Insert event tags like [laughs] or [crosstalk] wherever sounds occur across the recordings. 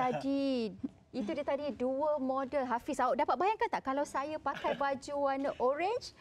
tadi [laughs] itu dia tadi dua model Hafiz awak dapat bayangkan tak kalau saya pakai baju warna orange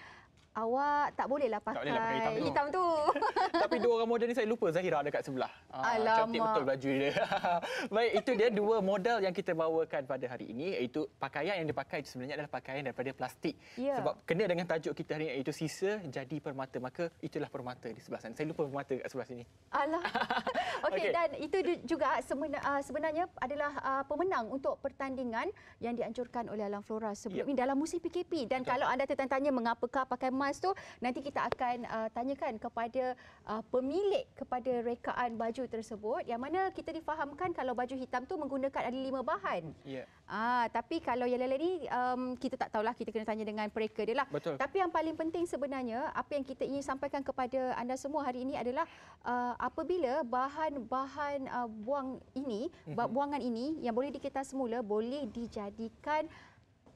awak tak bolehlah pakai tak boleh lah, lah hitam, hitam tu. [laughs] Tapi dua orang model ni saya lupa Zahira ada kat sebelah. Ah, Alamak. Cantik betul baju dia. [laughs] Baik, itu dia dua model yang kita bawakan pada hari ini. Iaitu pakaian yang dipakai sebenarnya adalah pakaian daripada plastik. Ya. Sebab kena dengan tajuk kita hari ini iaitu sisa jadi permata. Maka itulah permata di sebelah sana. Saya lupa permata kat sebelah sini. Alah. [laughs] Okey, okay. dan itu juga ah, sebenarnya adalah ah, pemenang untuk pertandingan yang dianjurkan oleh Alam Flora sebelum ya. ini dalam musim PKP. Dan betul. kalau anda tertanya mengapakah pakai mask emas tu nanti kita akan uh, tanyakan kepada uh, pemilik kepada rekaan baju tersebut yang mana kita difahamkan kalau baju hitam tu menggunakan ada lima bahan. Yeah. Ya. Uh, tapi kalau yang lain-lain ni um, kita tak tahulah kita kena tanya dengan pereka dia lah. Betul. Tapi yang paling penting sebenarnya apa yang kita ingin sampaikan kepada anda semua hari ini adalah uh, apabila bahan-bahan uh, buang ini, mm-hmm. buangan ini yang boleh dikita semula boleh dijadikan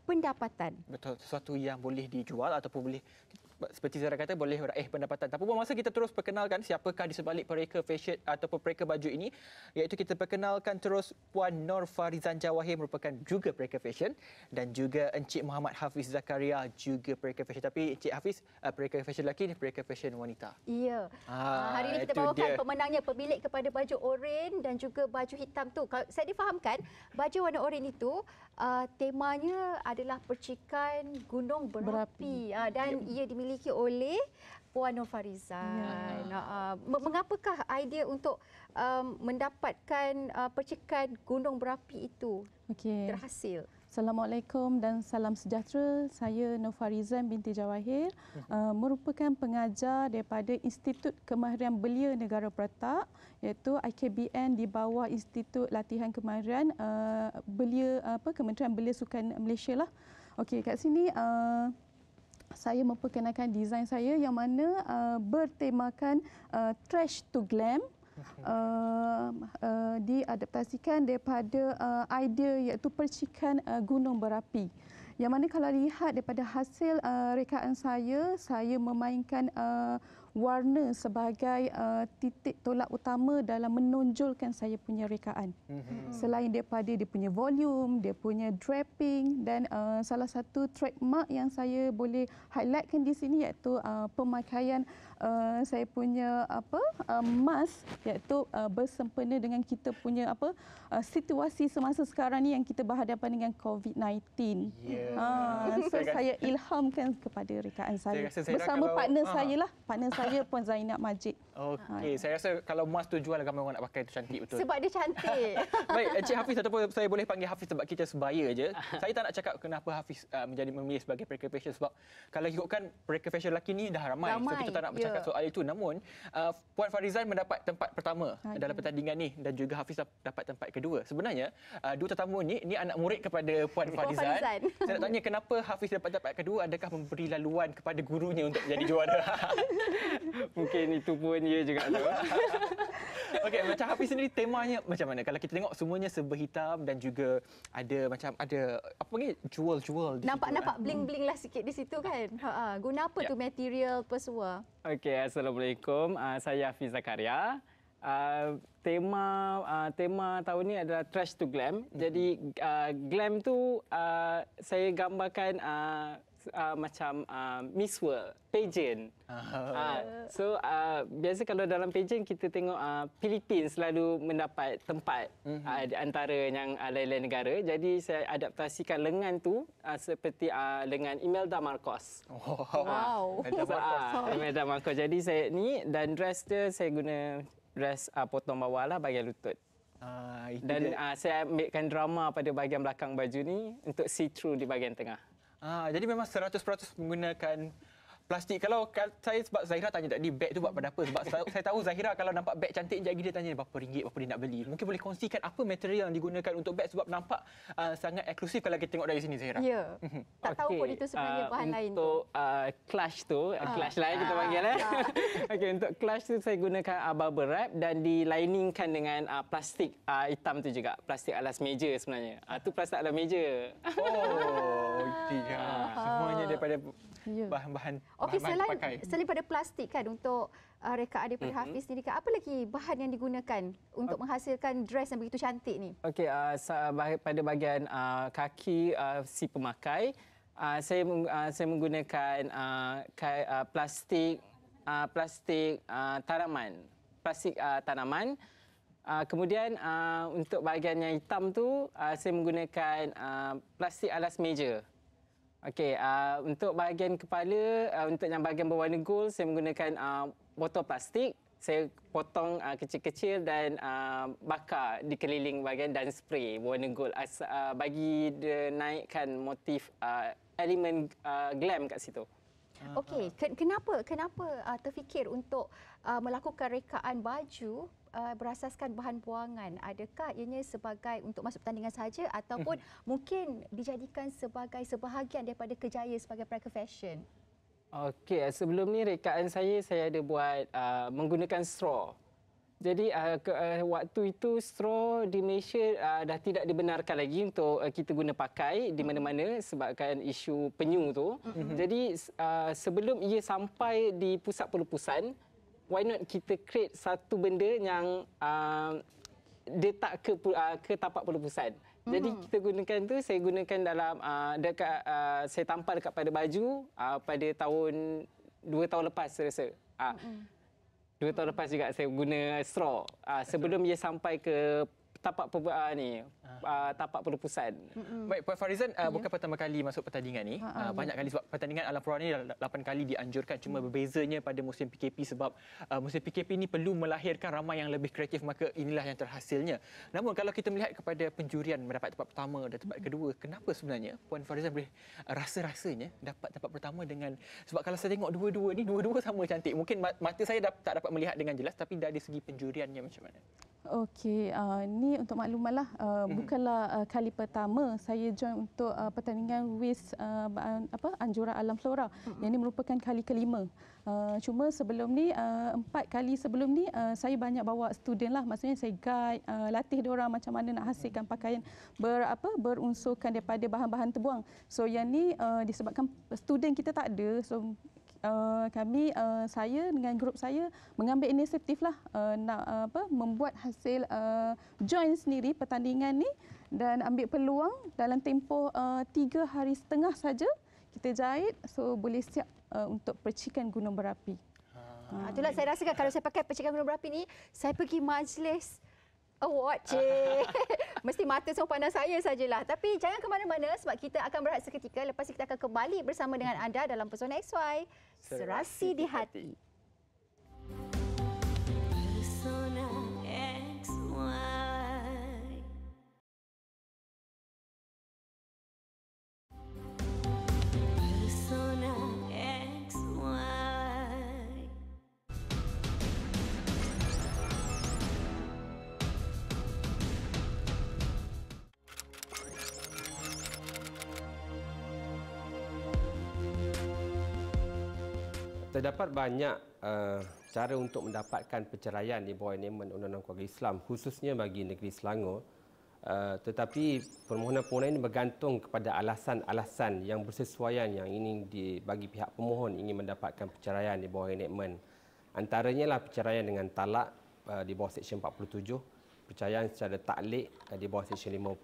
pendapatan. Betul, sesuatu yang boleh dijual ataupun boleh seperti Zara kata boleh meraih eh, pendapatan. Tapi buat masa kita terus perkenalkan siapakah di sebalik pereka fashion ataupun pereka baju ini iaitu kita perkenalkan terus Puan Nor Farizan Jawahir merupakan juga pereka fashion dan juga Encik Muhammad Hafiz Zakaria juga pereka fashion. Tapi Encik Hafiz uh, pereka fashion lelaki ni pereka fashion wanita. Iya. Ha, ah, ah, hari ini kita bawakan dia. pemenangnya pemilik kepada baju oren dan juga baju hitam tu. Kalau saya difahamkan baju warna oren itu uh, temanya adalah percikan gunung berapi, Uh, dan ya. ia dimiliki dimiliki oleh Puan Nofarizan. Ya. Uh, mengapakah idea untuk um, mendapatkan uh, percikan gunung berapi itu okay. terhasil? Assalamualaikum dan salam sejahtera. Saya Nofarizan binti Jawahir, uh, merupakan pengajar daripada Institut Kemahiran Belia Negara Perak, iaitu IKBN di bawah Institut Latihan Kemahiran uh, Belia apa Kementerian Belia Sukan Malaysia lah. Okey, kat sini uh, saya memperkenalkan desain saya yang mana uh, bertemakan uh, trash to glam. [laughs] Uh, uh, diadaptasikan daripada uh, idea iaitu percikan uh, gunung berapi. Yang mana kalau lihat daripada hasil uh, rekaan saya, saya memainkan uh, warna sebagai uh, titik tolak utama dalam menonjolkan saya punya rekaan. Mm-hmm. mm-hmm. Selain daripada dia punya volume, dia punya draping dan uh, salah satu trademark yang saya boleh highlightkan di sini iaitu uh, pemakaian uh, saya punya apa uh, mask iaitu uh, bersempena dengan kita punya apa uh, situasi semasa sekarang ni yang kita berhadapan dengan COVID-19. Yeah. Uh, [laughs] so saya, ilhamkan kepada rekaan saya, saya, bersama partner uh, saya lah, partner saya saya pun Zainab Majid. Okey, ha. saya rasa kalau mas tu jual ramai orang nak pakai tu cantik betul. Sebab dia cantik. [laughs] Baik, Encik Hafiz ataupun saya boleh panggil Hafiz sebab kita sebaya je. Ah. saya tak nak cakap kenapa Hafiz uh, menjadi memilih sebagai pre facial sebab kalau ikutkan pre facial lelaki ni dah ramai. ramai. So kita tak nak bercakap soal itu. Namun, uh, Puan Farizan mendapat tempat pertama ha, dalam pertandingan ni dan juga Hafiz dapat tempat kedua. Sebenarnya, uh, dua tetamu ni ni anak murid kepada Puan Farizan. Puan Farizan. saya nak tanya kenapa Hafiz dapat tempat kedua adakah memberi laluan kepada gurunya untuk jadi juara? [laughs] [laughs] Mungkin itu pun Asian Year juga tu. [laughs] Okey, macam Hafiz sendiri temanya macam mana? Kalau kita tengok semuanya serba hitam dan juga ada macam ada apa panggil jewel-jewel Nampak situ, nampak kan? bling-bling lah sikit di situ kan. Ha ah, guna apa yeah. tu material apa semua? Okey, assalamualaikum. Uh, saya Hafiz Zakaria. Uh, tema uh, tema tahun ni adalah trash to glam. Mm-hmm. Jadi uh, glam tu uh, saya gambarkan uh, uh, macam uh, Miss World, pageant. Uh, so uh, biasa kalau dalam pageant kita tengok uh, Philippines selalu mendapat tempat mhm. uh, di antara yang uh, lain-lain negara. Jadi saya adaptasikan lengan tu uh, seperti uh, lengan Imelda Marcos. Wow. Ah. wow. So, uh, Imelda Marcos. Jadi saya ni dan dress dia saya guna dress uh, potong bawah lah bagian lutut. Ah, dan Uh, saya ambilkan drama pada bahagian belakang baju ni untuk see through di bahagian tengah. Ah, jadi memang 100% menggunakan plastik kalau saya sebab Zahira tanya tadi beg tu buat pada apa sebab saya tahu Zahira kalau nampak beg cantik je dia tanya berapa ringgit berapa dia nak beli mungkin boleh kongsikan apa material yang digunakan untuk beg sebab nampak uh, sangat eksklusif kalau kita tengok dari sini Zahira ya mhm. tak okay. tahu pun itu sebenarnya uh, bahan untuk, lain untuk uh, clutch tu uh. Ah, clutch lain kita ah, panggil eh ya. uh. [laughs] okay, untuk clutch tu saya gunakan uh, bubble wrap dan dilainingkan dengan uh, plastik uh, hitam tu juga plastik alas meja sebenarnya uh, tu plastik alas meja oh uh. [laughs] Uh. semuanya daripada yeah. bahan-bahan Okey, selain, hmm. selain pada plastik kan untuk uh, rekaan daripada mm-hmm. Hafiz sendiri, kan, apa lagi bahan yang digunakan untuk uh, menghasilkan dress yang begitu cantik ni? Okey, uh, uh pada bahagian uh, kaki uh, si pemakai, uh, saya, meng- uh, saya menggunakan uh, ka- uh, plastik uh, plastik uh, tanaman. Plastik uh, tanaman. Uh, kemudian uh, untuk bahagian yang hitam tu, uh, saya menggunakan uh, plastik alas meja. Okey, uh, untuk bahagian kepala, uh, untuk yang bahagian berwarna gold, saya menggunakan uh, botol plastik. Saya potong uh, kecil-kecil dan uh, bakar dikeliling bahagian dan spray warna gold as, uh, bagi dia naikkan motif uh, elemen uh, glam kat situ. Okey, kenapa kenapa uh, terfikir untuk uh, melakukan rekaan baju uh, berasaskan bahan buangan adakah ianya sebagai untuk masuk pertandingan saja ataupun mhm. mungkin dijadikan sebagai sebahagian daripada kejayaan sebagai peraga fashion okey eh, sebelum ni rekaan saya saya ada buat uh, menggunakan straw jadi uh, ke, uh, waktu itu straw di Malaysia uh, dah tidak dibenarkan lagi untuk uh, kita guna pakai di mhm. mana-mana sebabkan isu penyu tu. Mm-hmm. Jadi uh, sebelum ia sampai di pusat pelupusan, why not kita create satu benda yang uh, dia tak ke uh, ke tapak pelupusan. Hmm. Jadi kita gunakan tu saya gunakan dalam uh, dekat uh, saya tampal dekat pada baju uh, pada tahun dua tahun lepas saya rasa. Uh, dua tahun lepas juga saya guna straw uh, sebelum ia sampai ke tapak uh, ni uh, tapak pelupusan. Mm-hmm. Baik, Puan Farizan, uh, ah, yeah. bukan pertama kali masuk pertandingan ini. Uh, ah, banyak kali sebab pertandingan Alam Pura ini lapan kali dianjurkan. Cuma mm. berbezanya pada musim PKP sebab uh, musim PKP ini perlu melahirkan ramai yang lebih kreatif. Maka inilah yang terhasilnya. Namun kalau kita melihat kepada penjurian mendapat tempat pertama dan tempat mm kedua, kenapa sebenarnya Puan Farizan boleh rasa-rasanya dapat tempat pertama dengan... Sebab kalau saya tengok dua-dua ni, dua-dua sama cantik. Mungkin mata saya tak dapat melihat dengan jelas tapi dari segi penjuriannya macam mana? Okey, uh, ni untuk maklumatlah uh, hmm bukanlah uh, kali pertama saya join untuk uh, pertandingan WIS uh, apa Anjuran Alam Flora. hmm Yang ini merupakan kali kelima. Uh, cuma sebelum ni uh, empat kali sebelum ni uh, saya banyak bawa student lah maksudnya saya guide uh, latih dia orang macam mana nak hasilkan pakaian ber apa berunsurkan daripada bahan-bahan terbuang. So yang ni uh, disebabkan student kita tak ada so Eh, kami uh, saya dengan grup saya mengambil inisiatif lah uh, nak uh, apa membuat hasil uh, join sendiri pertandingan ni dan ambil peluang dalam tempoh uh, tiga hari setengah saja kita jahit so boleh siap uh, untuk percikan gunung berapi. Ha, ha. Itulah saya rasakan kalau saya pakai percikan gunung berapi ni saya pergi majlis award cik. [laughs] Mesti mata semua pandang saya sajalah. Tapi jangan ke mana-mana sebab kita akan berehat seketika. Lepas kita akan kembali bersama dengan anda dalam Pesona XY. Serasi, Serasi di hati. hati. Terdapat banyak uh, cara untuk mendapatkan perceraian di bawah enemen Undang-Undang Keluarga Islam khususnya bagi negeri Selangor. Uh, tetapi permohonan-permohonan ini bergantung kepada alasan-alasan yang bersesuaian yang ingin di, bagi pihak pemohon ingin mendapatkan perceraian di bawah enakmen. Antaranya lah perceraian dengan talak uh, di bawah Seksyen 47, perceraian secara taklik di bawah Seksyen 50,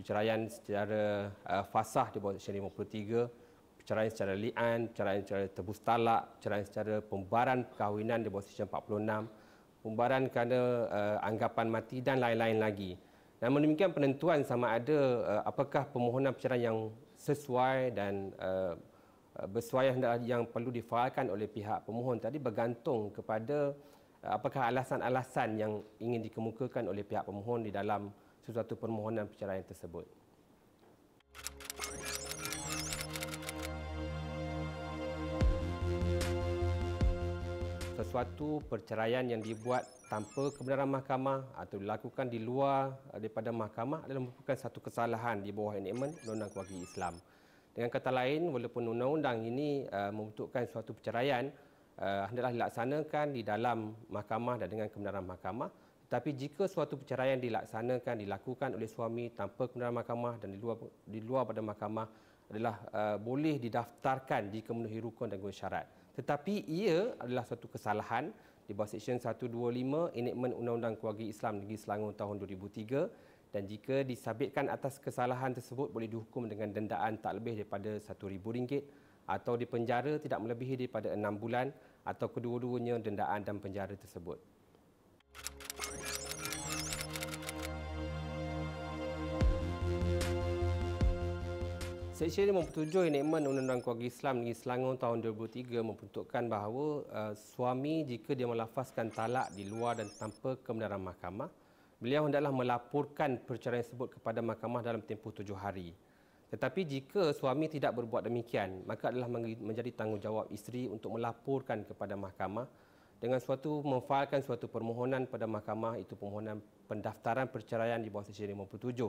perceraian secara uh, fasah di bawah Seksyen 53, cerai secara lian, cerai secara tebus talak, cerai secara pembaran perkahwinan di bawah Seksyen 46, pembaran kerana uh, anggapan mati dan lain-lain lagi. Dan demikian penentuan sama ada uh, apakah permohonan perceraian yang sesuai dan uh, eh, bersuai lah yang perlu difahalkan oleh pihak pemohon tadi bergantung kepada uh, apakah alasan-alasan yang ingin dikemukakan oleh pihak pemohon di dalam sesuatu permohonan perceraian tersebut. sesuatu perceraian yang dibuat tanpa kebenaran mahkamah atau dilakukan di luar uh, daripada mahkamah adalah merupakan satu kesalahan di bawah enakmen Undang-Undang Kewangan Islam. Dengan kata lain, walaupun undang-undang ini uh, membentukkan suatu perceraian uh, hendaklah dilaksanakan di dalam mahkamah dan dengan kebenaran mahkamah, tetapi jika suatu perceraian dilaksanakan dilakukan oleh suami tanpa kebenaran mahkamah dan di luar di luar pada mahkamah adalah uh, boleh didaftarkan jika memenuhi rukun dan syarat tetapi ia adalah satu kesalahan di bawah Seksyen 125 Enakmen Undang-Undang Keluarga Islam Negeri Selangor tahun 2003 dan jika disabitkan atas kesalahan tersebut boleh dihukum dengan dendaan tak lebih daripada RM1,000 atau dipenjara tidak melebihi daripada 6 bulan atau kedua-duanya dendaan dan penjara tersebut. Seksyen 57 Enakmen Undang-Undang Keluarga Islam di Selangor tahun 2003 membentukkan bahawa uh, suami jika dia melafazkan talak di luar dan tanpa kebenaran mahkamah, beliau hendaklah melaporkan perceraian tersebut kepada mahkamah dalam tempoh tujuh hari. Tetapi jika suami tidak berbuat demikian, maka adalah menjadi tanggungjawab isteri untuk melaporkan kepada mahkamah dengan suatu memfailkan suatu permohonan pada mahkamah itu permohonan pendaftaran perceraian di bawah Seksyen 57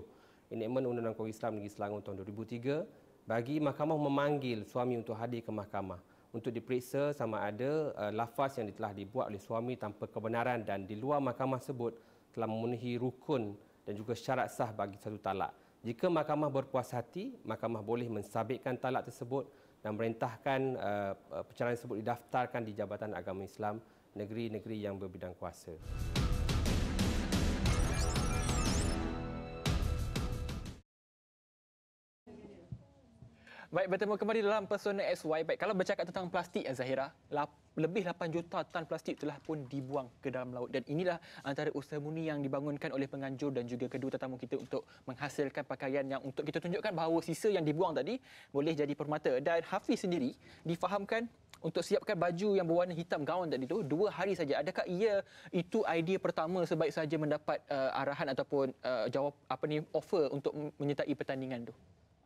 enactment Undang-Undang Kuala Islam Negeri Selangor tahun 2003 bagi mahkamah memanggil suami untuk hadir ke mahkamah untuk diperiksa sama ada uh, lafaz yang telah dibuat oleh suami tanpa kebenaran dan di luar mahkamah sebut telah memenuhi rukun dan juga syarat sah bagi satu talak. Jika mahkamah berpuas hati, mahkamah boleh mensabitkan talak tersebut dan merintahkan uh, uh, perceraian tersebut didaftarkan di Jabatan Agama Islam negeri-negeri yang berbidang kuasa. Baik, bertemu kembali dalam Persona SY. Baik, kalau bercakap tentang plastik, Zahira, lebih 8 juta tan plastik telah pun dibuang ke dalam laut. Dan inilah antara usaha murni yang dibangunkan oleh penganjur dan juga kedua tetamu kita untuk menghasilkan pakaian yang untuk kita tunjukkan bahawa sisa yang dibuang tadi boleh jadi permata. Dan Hafiz sendiri difahamkan untuk siapkan baju yang berwarna hitam gaun tadi itu dua hari saja adakah ia itu idea pertama sebaik saja mendapat uh, arahan ataupun uh, jawab apa ni offer untuk menyertai pertandingan tu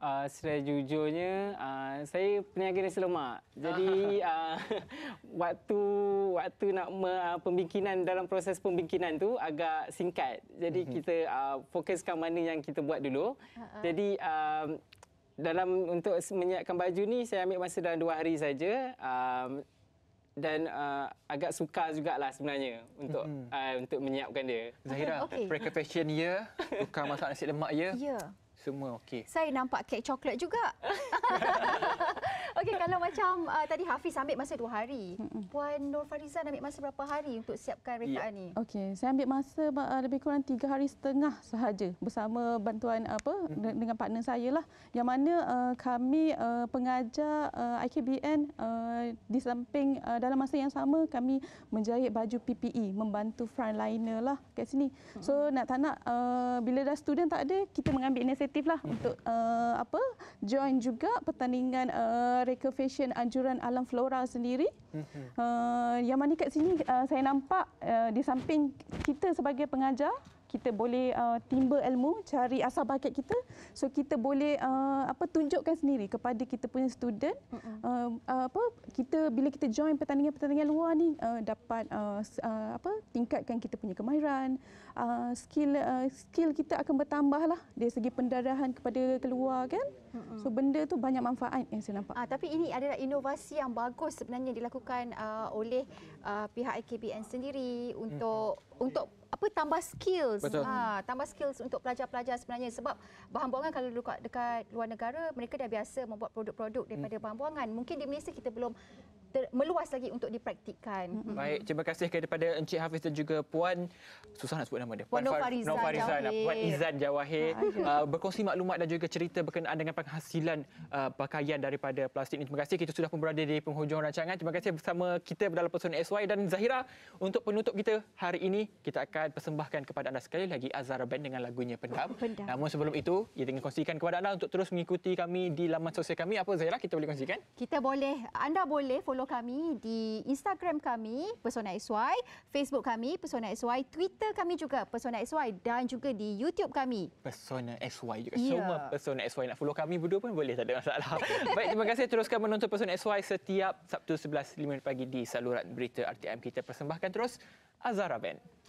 Uh, ah, secara jujurnya, uh, ah, saya peniaga nasi lemak. Jadi, uh, [laughs] [laughs] waktu waktu nak me, uh, pembikinan dalam proses pembikinan tu agak singkat. Jadi, mm-hmm. kita uh, fokuskan mana yang kita buat dulu. Uh-uh. Jadi, uh, dalam untuk menyiapkan baju ni, saya ambil masa dalam dua hari saja. Uh, dan uh, agak sukar lah sebenarnya untuk mm-hmm. uh, untuk menyiapkan dia. Zahira, [laughs] okay. precaution ya, tukar masak nasi lemak ya. Ya. Yeah semua okey. Saya nampak kek coklat juga. [laughs] Okey, kalau macam uh, tadi Hafiz ambil masa dua hari. Mm-mm. Puan Nur Farizan ambil masa berapa hari untuk siapkan rekaan yeah. ni? Okey, saya ambil masa uh, lebih kurang tiga hari setengah sahaja bersama bantuan uh, apa mm. dengan partner saya lah. Yang mana uh, kami uh, pengajar uh, IKBN uh, di samping uh, dalam masa yang sama kami menjahit baju PPE membantu frontliner lah kat sini. So mm. nak tak nak uh, bila dah student tak ada, kita mengambil inisiatif lah mm. untuk uh, apa join juga pertandingan uh, mereka fashion anjuran alam flora sendiri. Uh, yang mana kat sini uh, saya nampak uh, di samping kita sebagai pengajar kita boleh uh, timba ilmu cari asal bakat kita so kita boleh uh, apa tunjukkan sendiri kepada kita punya student uh-uh. uh, apa kita bila kita join pertandingan-pertandingan luar ni uh, dapat uh, uh, apa tingkatkan kita punya kemahiran uh, skill uh, skill kita akan bertambahlah dari segi pendarahan kepada keluar kan Mm-hmm. So benda tu banyak manfaat yang saya nampak. Ah, tapi ini adalah inovasi yang bagus sebenarnya dilakukan uh, oleh uh, pihak IKBN sendiri untuk mm. untuk apa tambah skills ha tambah skills untuk pelajar-pelajar sebenarnya sebab bahan buangan kalau dekat dekat luar negara mereka dah biasa membuat produk-produk daripada hmm. bahan buangan mungkin di Malaysia kita belum meluas lagi untuk dipraktikkan baik terima kasih kepada Encik Hafiz dan juga puan susah nak sebut nama dia puan, puan Farizan Far- Far- lah. puan Izan Jawahir uh, berkongsi maklumat dan juga cerita berkenaan dengan penghasilan uh, pakaian daripada plastik ini. Terima kasih. Kita sudah pun berada di penghujung rancangan. Terima kasih bersama kita dalam Persona SY dan Zahira. Untuk penutup kita hari ini, kita akan persembahkan kepada anda sekali lagi Azara Band dengan lagunya Pendam. Pendam. Namun sebelum itu, kita ingin kongsikan kepada anda untuk terus mengikuti kami di laman sosial kami. Apa Zahira, kita boleh kongsikan? Kita boleh. Anda boleh follow kami di Instagram kami, Persona SY, Facebook kami, Persona SY, Twitter kami juga, Persona SY dan juga di YouTube kami. Persona SY juga. Yeah. Semua Persona SY nak follow kami kami berdua pun boleh tak ada masalah. [laughs] Baik terima kasih teruskan menonton Person XY setiap Sabtu 11.05 pagi di saluran berita RTM kita persembahkan terus Azhar Band.